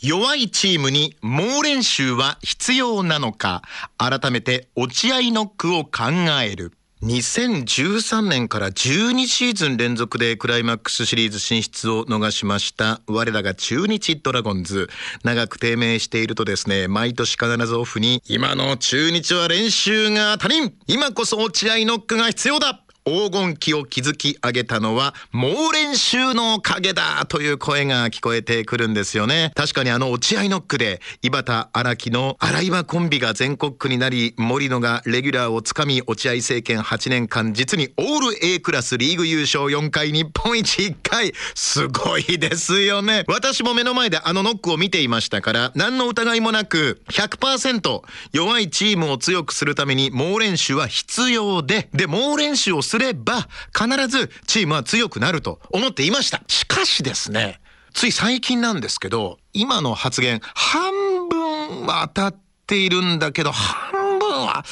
弱いチームに猛練習は必要なのか改めて落合ノックを考える2013年から12シーズン連続でクライマックスシリーズ進出を逃しました我らが中日ドラゴンズ長く低迷しているとですね毎年必ずオフに今の中日は練習が足りん今こそ落合ノックが必要だ黄金期を築き上げたのは猛練習のおかげだという声が聞こえてくるんですよね確かにあの落合ノックで井端荒木の荒岩コンビが全国区になり森野がレギュラーをつかみ落合政権8年間実にオール A クラスリーグ優勝4回日本一1回すごいですよね私も目の前であのノックを見ていましたから何の疑いもなく100%弱いチームを強くするために猛練習は必要でで猛練習をするすれば必ずチームは強くなると思っていました。しかしですね、つい最近なんですけど、今の発言、半分は当たっているんだけど、半分は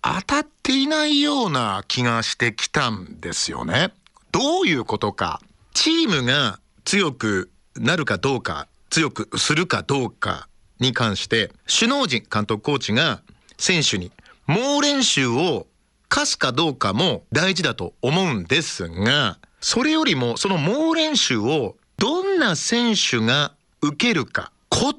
当たっていないような気がしてきたんですよね。どういうことか。チームが強くなるかどうか、強くするかどうかに関して、首脳陣、監督、コーチが選手に猛練習を課すかどうかも大事だと思うんですが、それよりもその猛練習をどんな選手が受けるか、こっ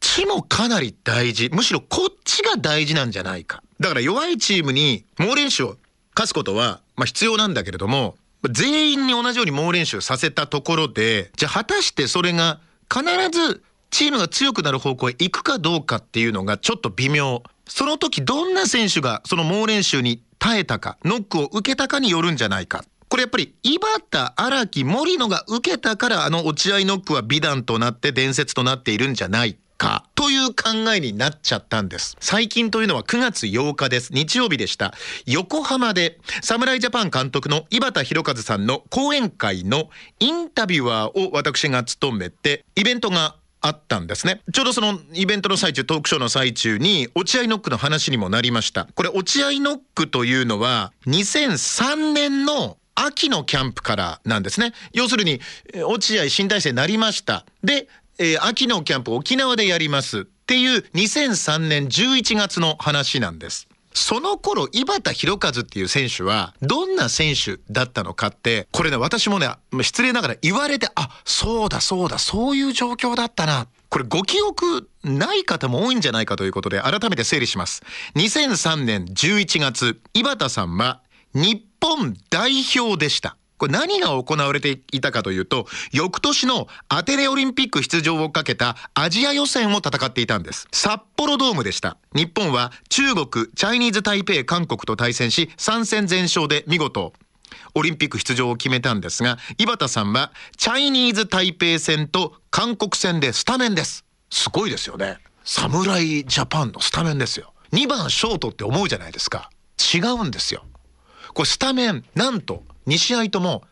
ちもかなり大事。むしろこっちが大事なんじゃないか。だから弱いチームに猛練習を課すことは、まあ、必要なんだけれども、全員に同じように猛練習させたところで、じゃあ果たしてそれが必ずチームが強くなる方向へ行くかどうかっていうのがちょっと微妙。その時どんな選手がその猛練習に耐えたか、ノックを受けたかによるんじゃないか。これやっぱり、井端、荒木、森野が受けたから、あの落合ノックは美談となって伝説となっているんじゃないか。という考えになっちゃったんです。最近というのは9月8日です。日曜日でした。横浜で侍ジャパン監督の井端弘和さんの講演会のインタビュアーを私が務めて、イベントがあったんですね。ちょうどそのイベントの最中、トークショーの最中に、落合ノックの話にもなりました。これ、落合ノックというのは、2003年の秋のキャンプからなんですね。要するに、落合新体制になりました。で、えー、秋のキャンプ沖縄でやりますっていう2003年11月の話なんです。その頃、井端弘和っていう選手は、どんな選手だったのかって、これね、私もね、失礼ながら言われて、あ、そうだそうだ、そういう状況だったな。これご記憶ない方も多いんじゃないかということで、改めて整理します。2003年11月、井端さんは、日本代表でした。これ何が行われていたかというと、翌年のアテネオリンピック出場をかけたアジア予選を戦っていたんです。札幌ドームでした。日本は中国、チャイニーズ台北、韓国と対戦し、3戦全勝で見事、オリンピック出場を決めたんですが、井端さんはチャイニーズ台北戦と韓国戦でスタメンです。すごいですよね。侍ジャパンのスタメンですよ。2番ショートって思うじゃないですか。違うんですよ。これスタメン、なんと2試合とも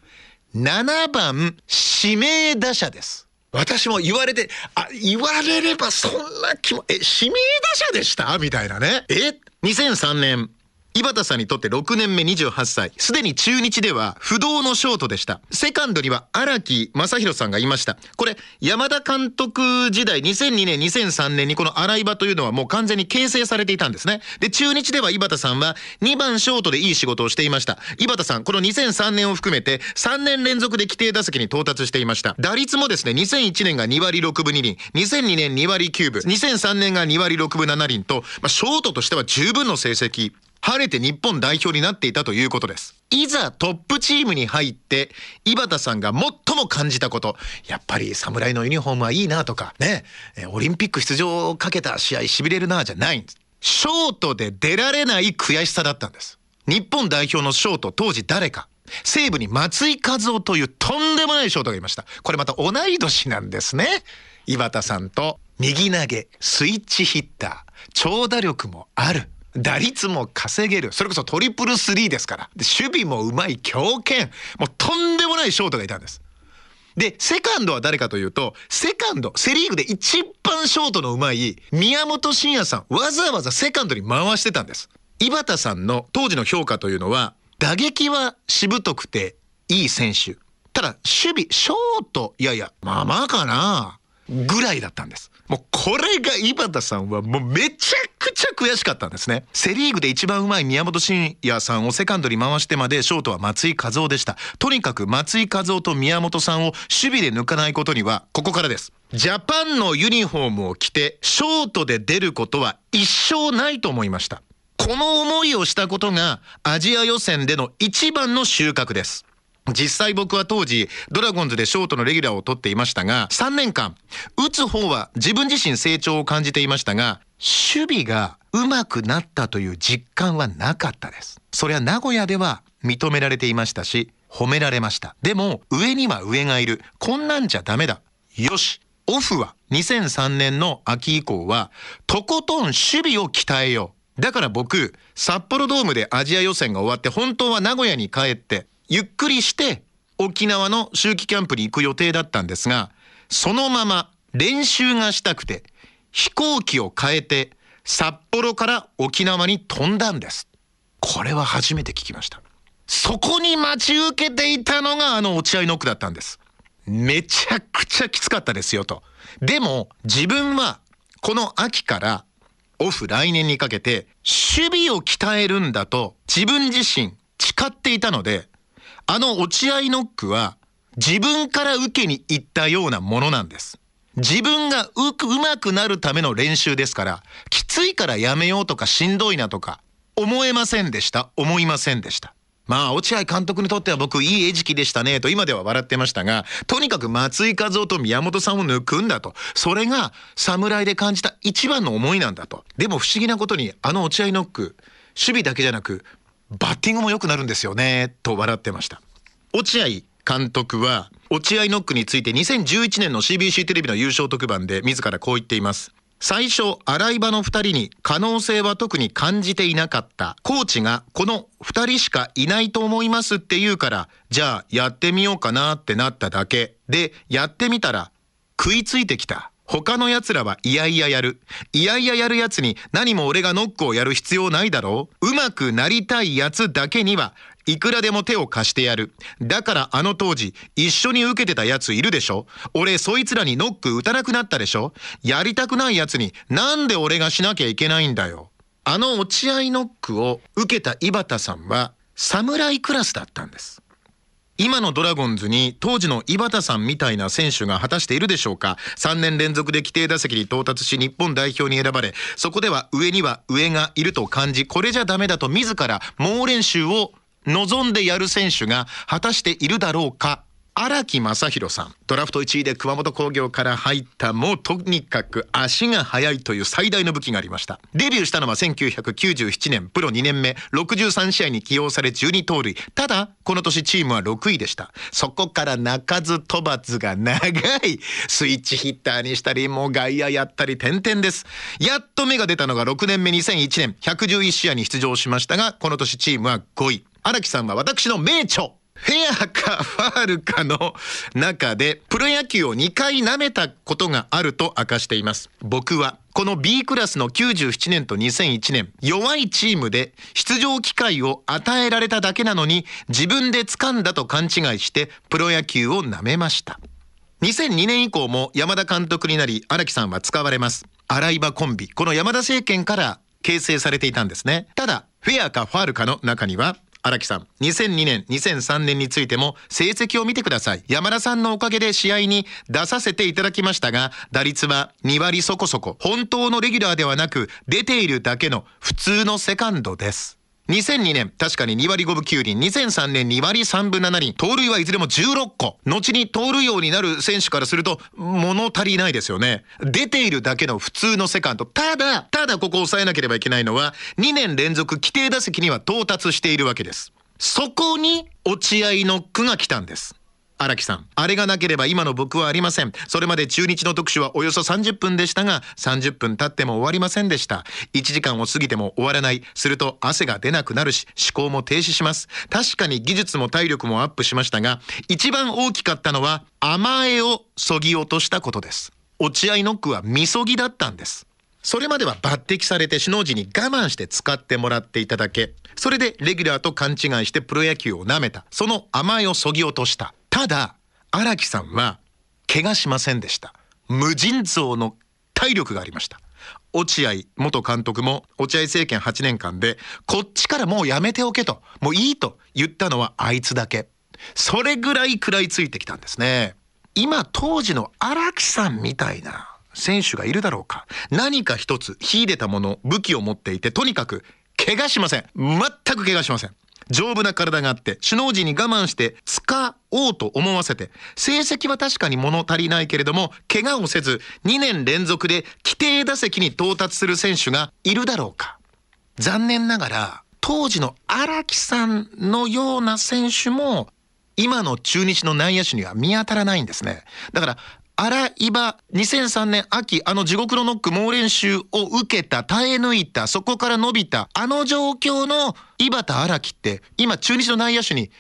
7番指名打者です。私も言われて、あ、言われればそんな気も、え、指名打者でしたみたいなね。え ?2003 年、井端さんにとって6年目28歳。すでに中日では不動のショートでした。セカンドには荒木正宏さんがいました。これ、山田監督時代、2002年、2003年にこの洗い場というのはもう完全に形成されていたんですね。で、中日では井端さんは2番ショートでいい仕事をしていました。井端さん、この2003年を含めて3年連続で規定打席に到達していました。打率もですね、2001年が2割6分2厘、2002年2割9分、2003年が2割6分7厘と、まあ、ショートとしては十分の成績晴れて日本代表になっていたということです。いざトップチームに入って、井端さんが最も感じたこと、やっぱり侍のユニフォームはいいなとか、ね、オリンピック出場をかけた試合しびれるなじゃないんです。ショートで出られない悔しさだったんです。日本代表のショート当時誰か。西武に松井一夫というとんでもないショートがいました。これまた同い年なんですね。井端さんと右投げ、スイッチヒッター、長打力もある。打率も稼げる。それこそトリプルスリーですから。で、守備もうまい強肩。もうとんでもないショートがいたんです。で、セカンドは誰かというと、セカンド、セリーグで一番ショートのうまい宮本慎也さん、わざわざセカンドに回してたんです。井端さんの当時の評価というのは、打撃はしぶとくていい選手。ただ、守備、ショート、いやいや、まあまあかな。ぐらいだったんです。もうこれが井端さんはもうめちゃくちゃ悔しかったんですね。セリーグで一番うまい宮本慎也さんをセカンドに回してまでショートは松井和夫でした。とにかく松井和夫と宮本さんを守備で抜かないことにはここからです。ジャパンのユニフォームを着てショートで出ることは一生ないと思いました。この思いをしたことがアジア予選での一番の収穫です。実際僕は当時、ドラゴンズでショートのレギュラーを取っていましたが、3年間、打つ方は自分自身成長を感じていましたが、守備が上手くなったという実感はなかったです。それは名古屋では認められていましたし、褒められました。でも、上には上がいる。こんなんじゃダメだ。よしオフは2003年の秋以降は、とことん守備を鍛えよう。だから僕、札幌ドームでアジア予選が終わって、本当は名古屋に帰って、ゆっくりして沖縄の秋季キャンプに行く予定だったんですが、そのまま練習がしたくて飛行機を変えて札幌から沖縄に飛んだんです。これは初めて聞きました。そこに待ち受けていたのがあの落合ノックだったんです。めちゃくちゃきつかったですよと。でも自分はこの秋からオフ来年にかけて守備を鍛えるんだと自分自身誓っていたのであの落合ノックは自分から受けに行ったようなものなんです。自分がうく、うまくなるための練習ですから、きついからやめようとかしんどいなとか、思えませんでした。思いませんでした。まあ、落合監督にとっては僕、いい餌食でしたね、と今では笑ってましたが、とにかく松井和夫と宮本さんを抜くんだと。それが、侍で感じた一番の思いなんだと。でも不思議なことに、あの落合ノック、守備だけじゃなく、バッティングも良くなるんですよねと笑ってました落合監督は落合ノックについて2011年の CBC テレビの優勝特番で自らこう言っています最初洗い場の2人に可能性は特に感じていなかったコーチがこの2人しかいないと思いますって言うからじゃあやってみようかなってなっただけでやってみたら食いついてきた他の奴らはいやいややる。いやいややる奴に何も俺がノックをやる必要ないだろう。うまくなりたい奴だけには、いくらでも手を貸してやる。だからあの当時、一緒に受けてた奴いるでしょ俺そいつらにノック打たなくなったでしょやりたくない奴になんで俺がしなきゃいけないんだよ。あの落合ノックを受けた井端さんは、侍クラスだったんです。今のドラゴンズに当時の井端さんみたいな選手が果たしているでしょうか3年連続で規定打席に到達し日本代表に選ばれそこでは上には上がいると感じこれじゃダメだと自ら猛練習を望んでやる選手が果たしているだろうか荒木正弘さんドラフト1位で熊本工業から入ったもうとにかく足が速いという最大の武器がありましたデビューしたのは1997年プロ2年目63試合に起用され12盗塁ただこの年チームは6位でしたそこから鳴かず飛ばずが長いスイッチヒッターにしたりもう外野やったり点々ですやっと芽が出たのが6年目2001年111試合に出場しましたがこの年チームは5位荒木さんは私の名著フェアかファールかの中でプロ野球を2回舐めたことがあると明かしています。僕はこの B クラスの97年と2001年、弱いチームで出場機会を与えられただけなのに自分で掴んだと勘違いしてプロ野球を舐めました。2002年以降も山田監督になり荒木さんは使われます。洗い場コンビ。この山田政権から形成されていたんですね。ただ、フェアかファールかの中には荒木さん、2002年、2003年についても成績を見てください。山田さんのおかげで試合に出させていただきましたが、打率は2割そこそこ、本当のレギュラーではなく、出ているだけの普通のセカンドです。2002年、確かに2割5分9厘、2003年2割3分7厘、盗塁はいずれも16個。後に盗塁王になる選手からすると、物足りないですよね。出ているだけの普通のセカンド。ただ、ただここ抑えなければいけないのは、2年連続規定打席には到達しているわけです。そこに落合ノックが来たんです。荒木さんあれがなければ今の僕はありませんそれまで中日の特集はおよそ30分でしたが30分経っても終わりませんでした1時間を過ぎても終わらないすると汗が出なくなるし思考も停止します確かに技術も体力もアップしましたが一番大きかったのは甘えをそぎ落としたことです落合ノックはみそぎだったんですそれまでは抜擢されて首脳時に我慢して使ってもらっていただけそれでレギュラーと勘違いしてプロ野球をなめたその甘えをそぎ落としたただ荒木さんは怪我しませんでした無尽蔵の体力がありました落合元監督も落合政権8年間でこっちからもうやめておけともういいと言ったのはあいつだけそれぐらい食らいついてきたんですね今当時の荒木さんみたいな選手がいるだろうか何か一つ秀でたもの武器を持っていてとにかく怪我しません全く怪我しません丈夫な体があって、首脳陣に我慢して使おうと思わせて、成績は確かに物足りないけれども、怪我をせず2年連続で規定打席に到達する選手がいるだろうか。残念ながら、当時の荒木さんのような選手も今の中日の内野手には見当たらないんですね。だから、荒岩、2003年秋、あの地獄のノック猛練習を受けた、耐え抜いた、そこから伸びた、あの状況の井端荒木って、今中日の内野手に、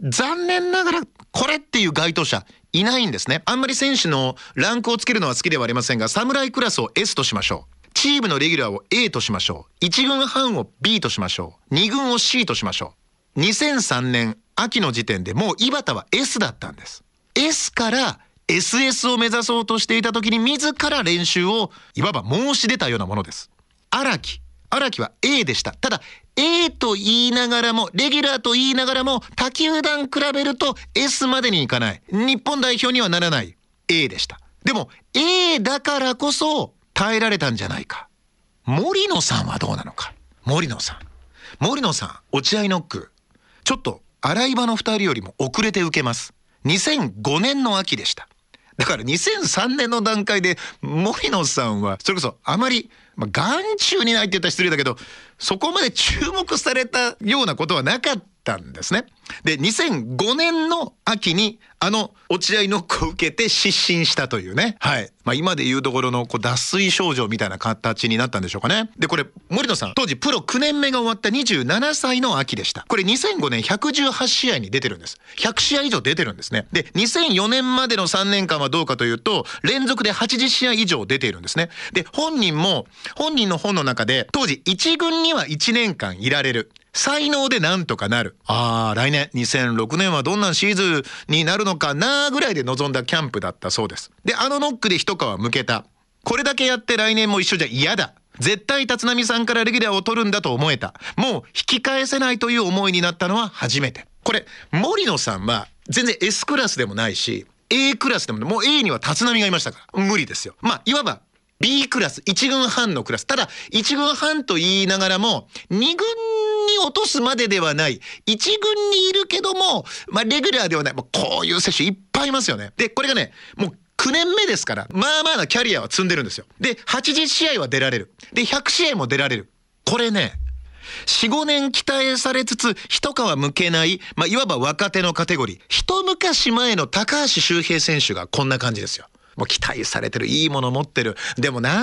残念ながら、これっていう該当者、いないんですね。あんまり選手のランクをつけるのは好きではありませんが、侍クラスを S としましょう。チームのレギュラーを A としましょう。1軍半を B としましょう。2軍を C としましょう。2003年秋の時点でもう井端は S だったんです。S から SS を目指そうとしていた時に自ら練習をいわば申し出たようなものです。荒木。荒木は A でした。ただ、A と言いながらも、レギュラーと言いながらも、他球団比べると S までにいかない。日本代表にはならない A でした。でも、A だからこそ耐えられたんじゃないか。森野さんはどうなのか。森野さん。森野さん、落合ノック。ちょっと、洗い場の二人よりも遅れて受けます。2005年の秋でした。だから2003年の段階で森野さんはそれこそあまり、まあ、眼中にないって言ったら失礼だけどそこまで注目されたようなことはなかった。ったんですね。で、2005年の秋に、あの、落合ノックを受けて失神したというね。はい。まあ、今で言うところの、こう、脱水症状みたいな形になったんでしょうかね。で、これ、森野さん、当時プロ9年目が終わった27歳の秋でした。これ2005年118試合に出てるんです。100試合以上出てるんですね。で、2004年までの3年間はどうかというと、連続で80試合以上出ているんですね。で、本人も、本人の本の中で、当時1軍には1年間いられる。才能でなんとかなる。ああ、来年2006年はどんなシーズンになるのかなぐらいで臨んだキャンプだったそうです。で、あのノックで一皮むけた。これだけやって来年も一緒じゃ嫌だ。絶対立浪さんからレギュラーを取るんだと思えた。もう引き返せないという思いになったのは初めて。これ、森野さんは全然 S クラスでもないし、A クラスでも、もう A には立浪がいましたから。無理ですよ。まあ、いわば B クラス、1軍半のクラス。ただ、1軍半と言いながらも、2軍に落とすまでではない、一軍にいるけども、まあ、レギュラーではない、もうこういう選手いっぱいいますよね。で、これがね、もう9年目ですから、まあまあなキャリアは積んでるんですよ。で、80試合は出られる。で、100試合も出られる。これね、4、5年期待されつつ、一皮むけない、まあ、いわば若手のカテゴリー。一昔前の高橋周平選手がこんな感じですよ。もう期待されてる、いいもの持ってる。でもなあ、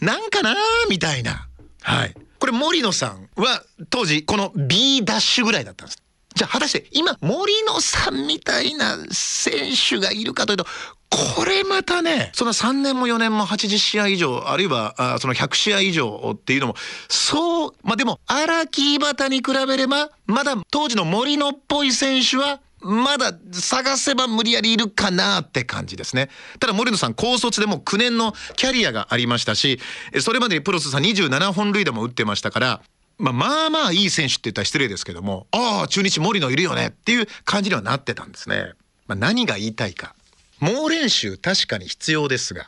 なんかなあ、みたいな。はい。これ森野さんは当時この B ダッシュぐらいだったんです。じゃあ果たして今森野さんみたいな選手がいるかというとこれまたねその3年も4年も80試合以上あるいはあその100試合以上っていうのもそうまあでも荒木井端に比べればまだ当時の森野っぽい選手はまだ探せば無理やりいるかなって感じですね。ただ森野さん、高卒でも9年のキャリアがありましたし、それまでにプロスさん27本塁打も打ってましたから、まあ、まあまあいい選手って言ったら失礼ですけども、ああ、中日森野いるよねっていう感じにはなってたんですね。まあ、何が言いたいか。猛練習確かに必要ですが、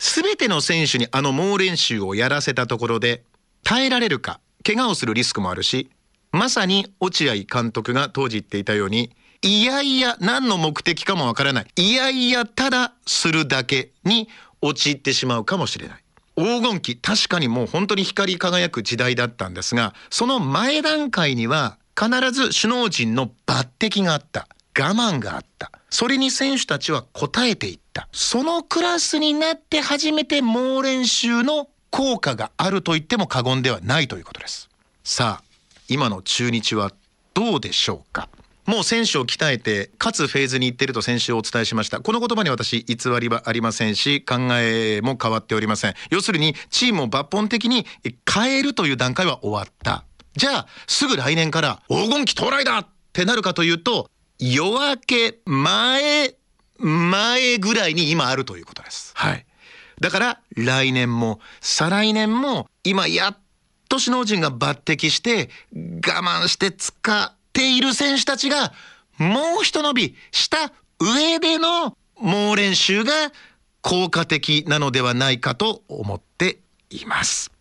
すべての選手にあの猛練習をやらせたところで、耐えられるか、怪我をするリスクもあるし、まさに落合監督が当時言っていたように、いやいや、何の目的かもわからない。いやいや、ただするだけに陥ってしまうかもしれない。黄金期、確かにもう本当に光り輝く時代だったんですが、その前段階には必ず首脳陣の抜擢があった。我慢があった。それに選手たちは応えていった。そのクラスになって初めて猛練習の効果があると言っても過言ではないということです。さあ、今の中日はどうでしょうかもう選手を鍛えてかつフェーズに行ってると先週お伝えしましたこの言葉に私偽りはありませんし考えも変わっておりません要するにチームを抜本的に変えるという段階は終わったじゃあすぐ来年から黄金期到来だってなるかというと夜明け前前ぐらいに今あるということです。はい。だから来年も再来年も今やっと首脳陣が抜擢して我慢して使ている選手たちが、もう一伸びした上での猛練習が効果的なのではないかと思っています。